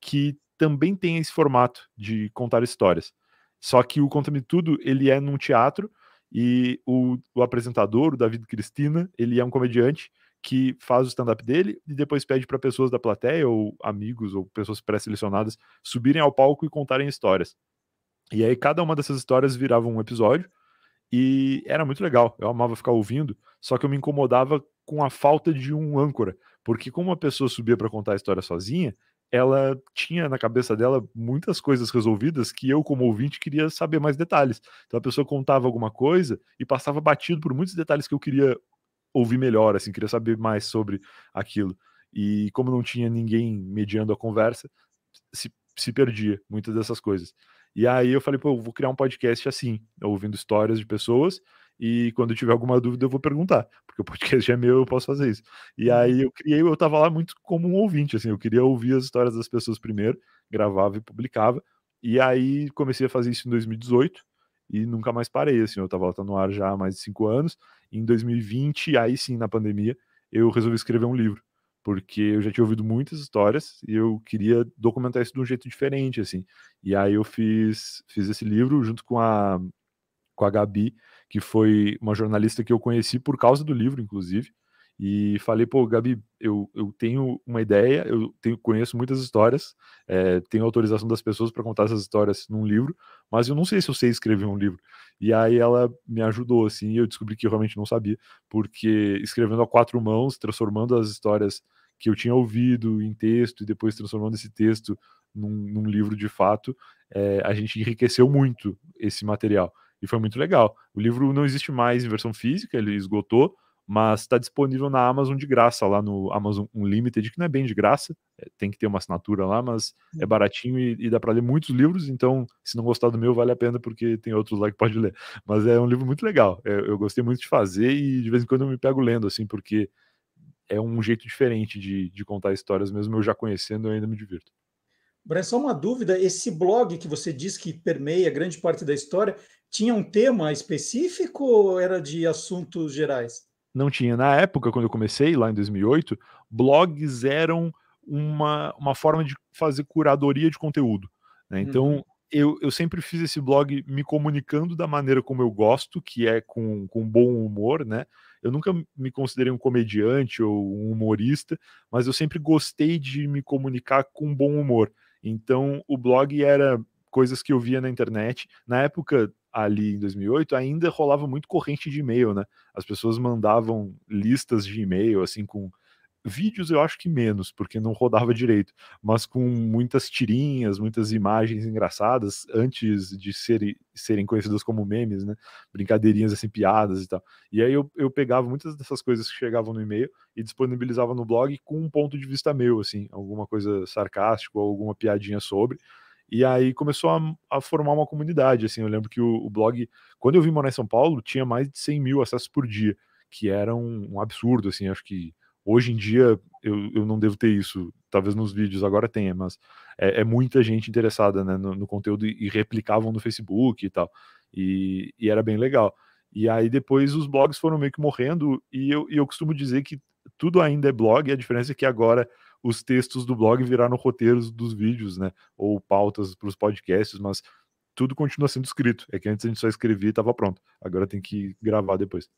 que também tem esse formato de contar histórias. Só que o Conta-me Tudo, ele é num teatro e o, o apresentador, o David Cristina, ele é um comediante que faz o stand-up dele e depois pede para pessoas da plateia ou amigos ou pessoas pré-selecionadas subirem ao palco e contarem histórias. E aí cada uma dessas histórias virava um episódio e era muito legal. Eu amava ficar ouvindo, só que eu me incomodava com a falta de um âncora, porque como a pessoa subia para contar a história sozinha, ela tinha na cabeça dela muitas coisas resolvidas que eu, como ouvinte, queria saber mais detalhes. Então a pessoa contava alguma coisa e passava batido por muitos detalhes que eu queria ouvir melhor, assim, queria saber mais sobre aquilo. E como não tinha ninguém mediando a conversa, se, se perdia muitas dessas coisas. E aí eu falei, pô, eu vou criar um podcast assim, ouvindo histórias de pessoas e quando eu tiver alguma dúvida eu vou perguntar, porque o podcast é meu, eu posso fazer isso. E uhum. aí eu criei, eu tava lá muito como um ouvinte, assim, eu queria ouvir as histórias das pessoas primeiro, gravava e publicava, e aí comecei a fazer isso em 2018 e nunca mais parei, assim, eu tava, lá tá no ar já há mais de cinco anos, em 2020, aí sim, na pandemia, eu resolvi escrever um livro, porque eu já tinha ouvido muitas histórias e eu queria documentar isso de um jeito diferente, assim, e aí eu fiz, fiz esse livro junto com a, com a Gabi, que foi uma jornalista que eu conheci por causa do livro, inclusive, e falei, pô, Gabi, eu, eu tenho uma ideia, eu tenho, conheço muitas histórias, é, tenho autorização das pessoas para contar essas histórias num livro, mas eu não sei se eu sei escrever um livro. E aí ela me ajudou, assim, e eu descobri que eu realmente não sabia, porque escrevendo a quatro mãos, transformando as histórias que eu tinha ouvido em texto e depois transformando esse texto num, num livro de fato, é, a gente enriqueceu muito esse material e foi muito legal. O livro não existe mais em versão física, ele esgotou, mas está disponível na Amazon de graça, lá no Amazon Unlimited, que não é bem de graça, é, tem que ter uma assinatura lá, mas é hum. baratinho e, e dá para ler muitos livros, então se não gostar do meu, vale a pena, porque tem outros lá que pode ler. Mas é um livro muito legal, é, eu gostei muito de fazer e de vez em quando eu me pego lendo, assim, porque é um jeito diferente de, de contar histórias, mesmo eu já conhecendo, eu ainda me divirto. Brian, só uma dúvida: esse blog que você diz que permeia grande parte da história tinha um tema específico ou era de assuntos gerais? Não tinha. Na época, quando eu comecei, lá em 2008, blogs eram uma, uma forma de fazer curadoria de conteúdo. Né? Então, uhum. eu, eu sempre fiz esse blog me comunicando da maneira como eu gosto, que é com, com bom humor, né? Eu nunca me considerei um comediante ou um humorista, mas eu sempre gostei de me comunicar com bom humor. Então, o blog era coisas que eu via na internet. Na época, ali em 2008, ainda rolava muito corrente de e-mail, né? As pessoas mandavam listas de e-mail, assim, com Vídeos eu acho que menos, porque não rodava uhum. direito, mas com muitas tirinhas, muitas imagens engraçadas, antes de serem, serem conhecidas como memes, né? Brincadeirinhas assim, piadas e tal. E aí eu, eu pegava muitas dessas coisas que chegavam no e-mail e disponibilizava no blog com um ponto de vista meu, assim, alguma coisa sarcástica ou alguma piadinha sobre. E aí começou a, a, formar uma comunidade. Assim, eu lembro que o, o, blog, quando eu vim morar em São Paulo, tinha mais de 100 mil acessos por dia, que era um, um absurdo. Assim, acho que Hoje em dia, eu, eu não devo ter isso. Talvez nos vídeos agora tenha, mas é, é muita gente interessada né, no, no, conteúdo e replicavam no Facebook e tal. E, e, era bem legal. E aí depois os blogs foram meio que morrendo, e eu, e eu costumo dizer que tudo ainda é blog, a diferença é que agora os textos do blog viraram roteiros dos vídeos, né? Ou pautas para os podcasts, mas tudo continua sendo escrito. É que antes a gente só escrevia e estava pronto. Agora tem que gravar depois.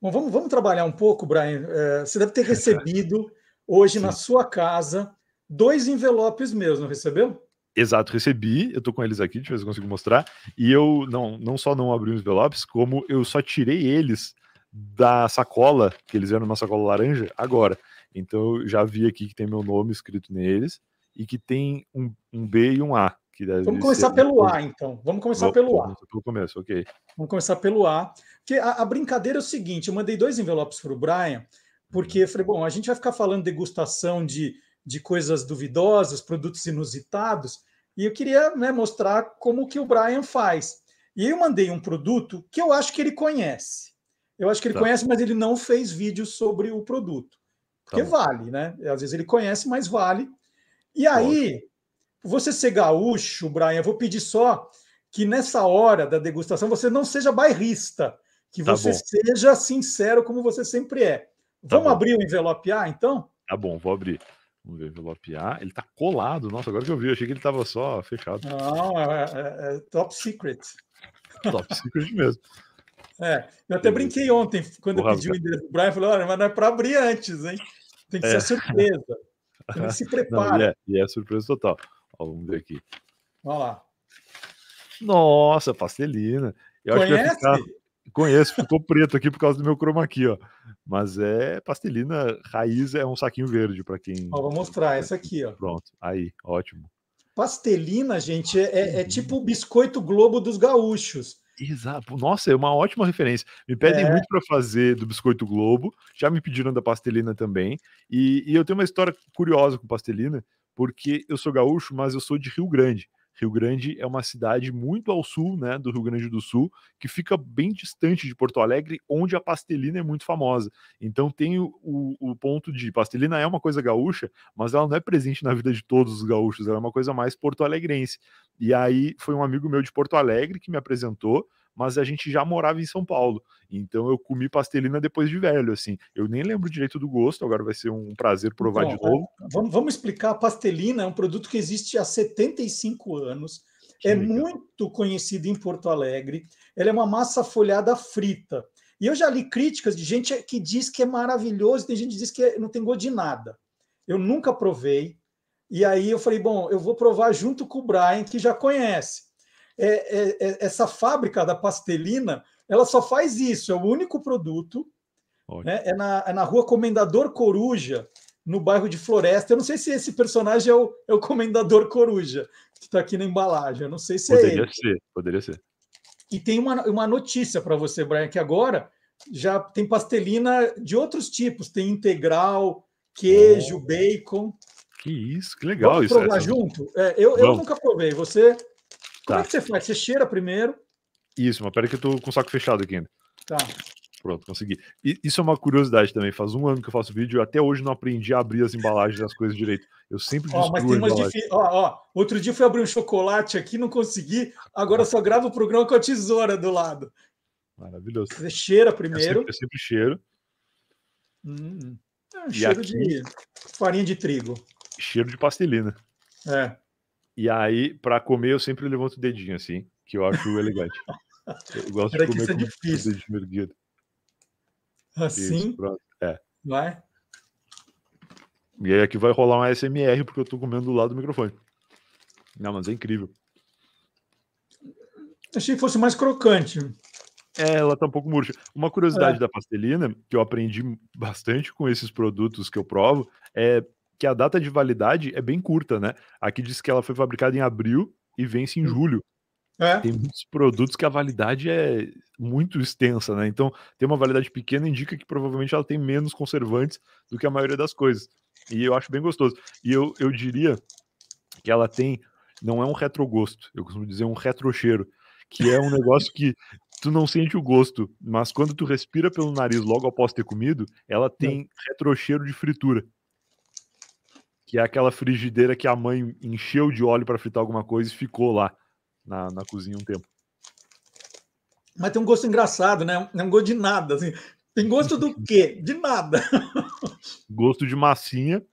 Bom, vamos, vamos trabalhar um pouco, Brian. É, você deve ter é recebido hoje Sim. na sua casa dois envelopes mesmo, recebeu? Exato, recebi, eu tô com eles aqui, deixa eu ver se eu consigo mostrar. E eu não, não só não abri os envelopes, como eu só tirei eles da sacola, que eles eram uma sacola laranja, agora. Então eu já vi aqui que tem meu nome escrito neles e que tem um, um B e um A que deve Vamos começar ser... pelo A, então. Vamos começar vamos, pelo A. Pelo começo, ok. Vamos começar pelo A. Porque a, a brincadeira é o seguinte: eu mandei dois envelopes para o Brian, porque uhum. eu falei, bom, a gente vai ficar falando degustação de, de coisas duvidosas, produtos inusitados, e eu queria né, mostrar como que o Brian faz. E eu mandei um produto que eu acho que ele conhece. Eu acho que ele tá. conhece, mas ele não fez vídeo sobre o produto. Tá porque tá vale, né? Às vezes ele conhece, mas vale. E aí, você ser gaúcho, Brian, eu vou pedir só que nessa hora da degustação você não seja bairrista, que tá você bom. seja sincero como você sempre é. Tá Vamos abrir o envelope A, então? Tá bom, vou abrir. Vamos ver o envelope A. Ele tá colado. Nossa, agora que eu vi, eu achei que ele tava só fechado. Não, é, é, é top secret. top secret mesmo. É, eu até brinquei ontem, quando eu pedi o endereço do Brian, eu falei, olha, mas não é para abrir antes, hein? Tem que é. ser surpresa. que então, se prepara. Não, e, é, e, é, surpresa total vamos ver aqui. Olha lá. Nossa, pastelina. Eu Conhece? Ficar... Conheço, ficou preto aqui por causa do meu chroma aqui, ó. Mas é pastelina raiz, é um saquinho verde para quem. Ó, vou mostrar essa aqui, ó. Pronto, aí, ótimo. Pastelina, gente, é, é, é tipo o biscoito globo dos gaúchos. Exato. Nossa, é uma ótima referência. Me pedem é. muito para fazer do Biscoito Globo, já me pediram da pastelina também. E, e, eu tenho uma história curiosa com pastelina, porque eu sou gaúcho, mas eu sou de Rio Grande. Rio Grande é uma cidade muito ao sul, né, do Rio Grande do Sul, que fica bem distante de Porto Alegre, onde a pastelina é muito famosa. Então tem o, o, ponto de pastelina é uma coisa gaúcha, mas ela não é presente na vida de todos os gaúchos, ela é uma coisa mais porto-alegrense. E aí foi um amigo meu de Porto Alegre que me apresentou, mas a gente já morava em São Paulo. Então eu comi pastelina depois de velho, assim. Eu nem lembro direito do gosto, agora vai ser um prazer provar Bom, então, de novo. É, vamos, vamos, explicar, a pastelina é um produto que existe há 75 anos, que é legal. muito conhecido em Porto Alegre, ela é uma massa folhada frita. E eu já li críticas de gente que diz que é maravilhoso, tem gente que diz que não tem gosto de nada. Eu nunca provei. E aí eu falei, bom, eu vou provar junto com o Brian, que já conhece. É, é, é, essa fábrica da pastelina, ela só faz isso, é o único produto. Né? É, na, é na rua Comendador Coruja, no bairro de Floresta. Eu não sei se esse personagem é o, é o Comendador Coruja, que está aqui na embalagem. Eu não sei se é poderia é ele. poderia Ser, poderia ser. E tem uma, uma notícia para você, Brian, que agora já tem pastelina de outros tipos. Tem integral, queijo, oh. bacon. Que isso, que legal Vamos isso. provar junto? É, eu, eu nunca provei. Você como é tá. que você faz? Você cheira primeiro. Isso, mas peraí que eu tô com o saco fechado aqui ainda. Tá. Pronto, consegui. isso é uma curiosidade também. Faz um ano que eu faço vídeo e até hoje não aprendi a abrir as embalagens das coisas direito. Eu sempre ó, mas tem umas difi... ó, ó, Outro dia fui abrir um chocolate aqui, não consegui. Agora ah. só gravo o programa com a tesoura do lado. Maravilhoso. Você cheira primeiro. Eu sempre, eu sempre cheiro. Hum, hum. é um cheiro aqui... de farinha de trigo. Cheiro de pastelina. É. E aí, para comer, eu sempre levanto o dedinho assim, que eu acho elegante. Eu gosto Pera de comer com isso é difícil. dedinho erguido. Assim? Isso, É. Vai? E aí aqui vai rolar um ASMR, porque eu tô comendo do lado do microfone. Não, mas é incrível. Achei que fosse mais crocante. É, ela tá um pouco murcha. Uma curiosidade é. da pastelina, que eu aprendi bastante com esses produtos que eu provo, é que a data de validade é bem curta, né? Aqui diz que ela foi fabricada em abril e vence em hum. julho. É. Tem muitos produtos que a validade é muito extensa, né? Então, ter uma validade pequena indica que provavelmente ela tem menos conservantes do que a maioria das coisas. E eu acho bem gostoso. E eu, eu diria que ela tem, não é um retrogosto, eu costumo dizer um retrocheiro, que é um negócio que tu não sente o gosto, mas quando tu respira pelo nariz logo após ter comido, ela hum. tem retrocheiro de fritura que é aquela frigideira que a mãe encheu de óleo para fritar alguma coisa e ficou lá na, na cozinha um tempo. Mas tem um gosto engraçado, né? Não é gosto de nada, assim. Tem gosto do quê? De nada. gosto de massinha.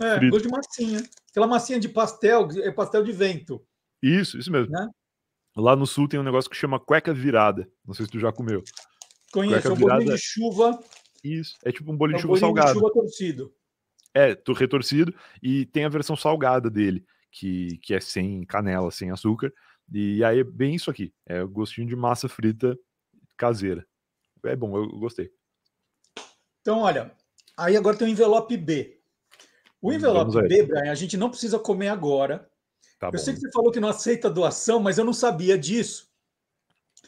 É, frito. gosto de massinha. Aquela massinha de pastel, é pastel de vento. Isso, isso mesmo. Né? Lá no sul tem um negócio que chama cueca virada. Não sei se tu já comeu. Conheço, cueca é um virada... bolinho de chuva. Isso, é tipo um bolinho é um de chuva bolinho salgado. De chuva torcido. É, do retorcido, e tem a versão salgada dele, que, que é sem canela, sem açúcar. E aí é bem isso aqui. É o gostinho de massa frita caseira. É bom, eu gostei. Então, olha, aí agora tem o envelope B. O hum, envelope B, Brian, a gente não precisa comer agora. Tá eu sei que você falou que não aceita doação, mas eu não sabia disso.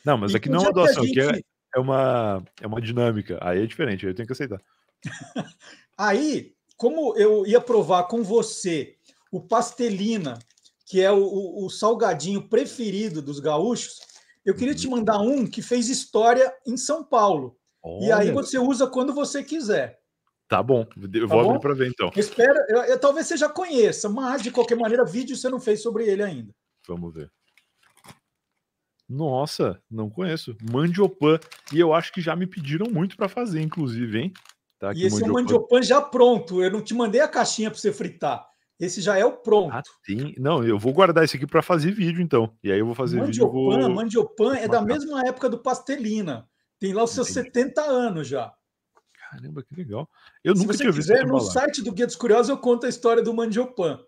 Não, mas e aqui é não é uma doação, é é, gente... aqui é, é, uma, é uma dinâmica. Aí é diferente, aí eu tenho que aceitar. aí como eu ia provar com você o pastelina, que é o, o, o salgadinho preferido dos gaúchos, eu queria te uhum. mandar um que fez história em São Paulo. Olha. E aí você usa quando você quiser. Tá bom, eu tá vou abrir para ver então. Espera, eu, eu, talvez você já conheça, mas de qualquer maneira, vídeo você não fez sobre ele ainda. Vamos ver. Nossa, não conheço. Mandiopan. E eu acho que já me pediram muito para fazer, inclusive, hein? Tá e esse é o mandiopan já pronto. Eu não te mandei a caixinha para você fritar. Esse já é o pronto. Ah, sim. Não, eu vou guardar esse aqui para fazer vídeo, então. E aí eu vou fazer mandiopan, vídeo. Vou... Mandiopan é da mesma época do pastelina. Tem lá os seus Entendi. 70 anos já. Caramba, que legal. Eu Se nunca tinha visto. Se no site do Guia dos Curiosos, eu conto a história do mandiopan.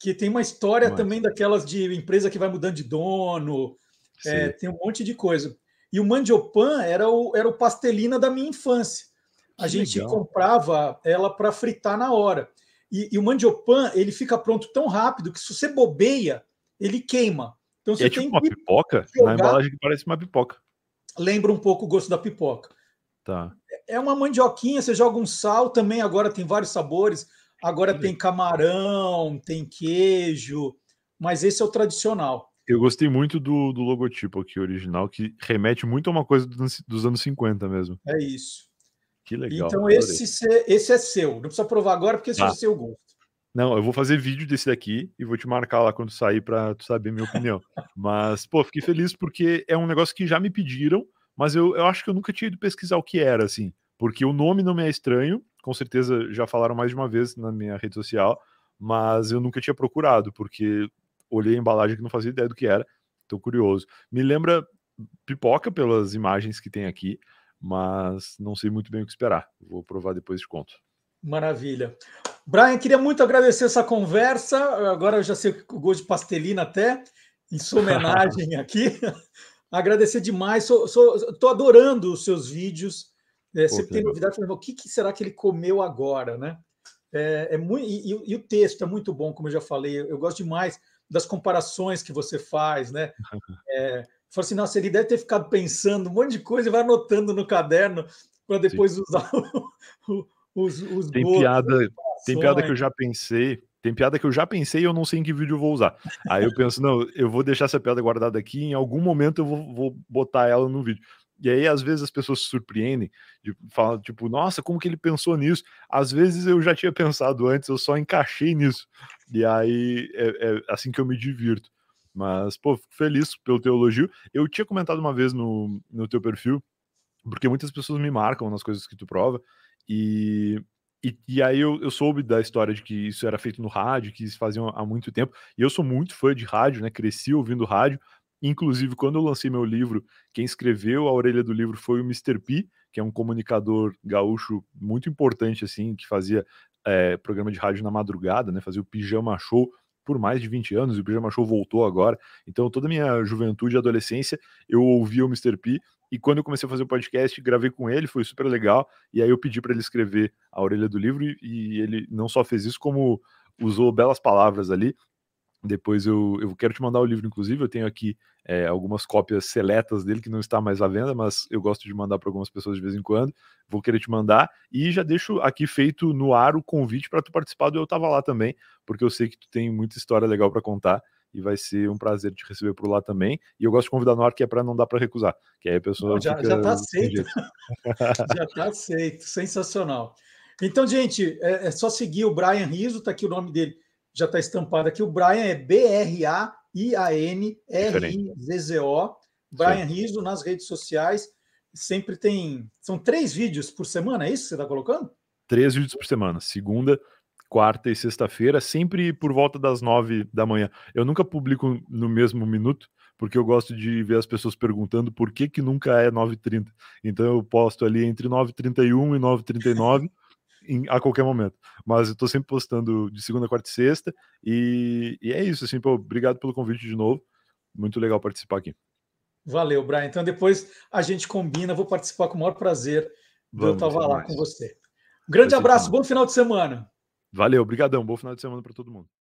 Que tem uma história Mas... também daquelas de empresa que vai mudando de dono. É, tem um monte de coisa. E o mandiopan era o, era o pastelina da minha infância a gente legal. comprava ela para fritar na hora. E, e, o mandiopan, ele fica pronto tão rápido que se você bobeia, ele queima. Então, você é tipo uma pipoca? Jogar... Na embalagem que parece uma pipoca. Lembra um pouco o gosto da pipoca. Tá. É uma mandioquinha, você joga um sal também, agora tem vários sabores. Agora tem camarão, tem queijo, mas esse é o tradicional. Eu gostei muito do, do logotipo aqui original, que remete muito a uma coisa dos anos 50 mesmo. É isso. Que legal. Então, esse, esse é seu. Não precisa provar agora, porque esse ah. é o seu gosto. Não, eu vou fazer vídeo desse daqui e vou te marcar lá quando sair para tu saber minha opinião. mas, pô, fiquei feliz porque é um negócio que já me pediram, mas eu, eu acho que eu nunca tinha ido pesquisar o que era, assim. Porque o nome não me é estranho, com certeza já falaram mais de uma vez na minha rede social, mas eu nunca tinha procurado, porque olhei a embalagem que não fazia ideia do que era. Tô curioso. Me lembra pipoca pelas imagens que tem aqui, mas não sei muito bem o que esperar. Vou provar depois de conto. Maravilha. Brian, queria muito agradecer essa conversa. Agora eu já sei que o gosto de pastelina até, em sua homenagem aqui. agradecer demais. Estou adorando os seus vídeos. É, sempre tem novidade. o que, que, será que ele comeu agora, né? É, é muito, e, e, o texto é muito bom, como eu já falei. Eu, eu gosto demais das comparações que você faz, né? É, Falou assim, nossa, ele deve ter ficado pensando um monte de coisa e vai anotando no caderno para depois Sim. usar o, os, os tem piada Tem piada que eu já pensei, tem piada que eu já pensei e eu não sei em que vídeo eu vou usar. Aí eu penso, não, eu vou deixar essa piada guardada aqui, em algum momento eu vou, vou botar ela no vídeo. E aí, às vezes, as pessoas se surpreendem, de, falam, tipo, nossa, como que ele pensou nisso? Às vezes eu já tinha pensado antes, eu só encaixei nisso. E aí é, é assim que eu me divirto. Mas, pô, fico feliz pelo teu elogio. Eu tinha comentado uma vez no, no teu perfil, porque muitas pessoas me marcam nas coisas que tu prova, e, e, e, aí eu, eu soube da história de que isso era feito no rádio, que isso faziam há muito tempo, e eu sou muito fã de rádio, né, cresci ouvindo rádio, inclusive quando eu lancei meu livro, quem escreveu a orelha do livro foi o Mr. P, que é um comunicador gaúcho muito importante, assim, que fazia é, programa de rádio na madrugada, né, fazia o Pijama Show, por mais de 20 anos, e o Pijama Show voltou agora. Então, toda a minha juventude e adolescência, eu ouvia o Mr. P. E quando eu comecei a fazer o podcast, gravei com ele, foi super legal. E aí eu pedi para ele escrever a orelha do livro, e, e ele não só fez isso, como usou belas palavras ali. Depois eu, eu quero te mandar o livro, inclusive. Eu tenho aqui é, algumas cópias seletas dele que não está mais à venda, mas eu gosto de mandar para algumas pessoas de vez em quando. Vou querer te mandar e já deixo aqui feito no ar o convite para tu participar do Eu Tava Lá também, porque eu sei que tu tem muita história legal para contar e vai ser um prazer te receber por lá também. E eu gosto de convidar no ar que é para não dar para recusar, que aí a pessoa não, já, fica... já tá aceito. já tá aceito, sensacional. Então, gente, é, é só seguir o Brian Riso, tá aqui o nome dele já está estampado aqui. O Brian é B-R-A-I-A-N-R-I-Z-Z-O. Brian Sim. Riso nas redes sociais. Sempre tem. São três vídeos por semana, é isso que você está colocando? Três vídeos por semana. Segunda, quarta e sexta-feira, sempre por volta das nove da manhã. Eu nunca publico no mesmo minuto, porque eu gosto de ver as pessoas perguntando por que, que nunca é 9h30. Então eu posto ali entre 9h31 e 9h39. em, a qualquer momento. Mas eu tô sempre postando de segunda, quarta e sexta. E, e é isso, assim, pô, obrigado pelo convite de novo. Muito legal participar aqui. Valeu, Brian. Então depois a gente combina, vou participar com o maior prazer de eu estar lá com você. Um grande abraço, bom final de semana. Valeu, obrigadão, bom final de semana para todo mundo.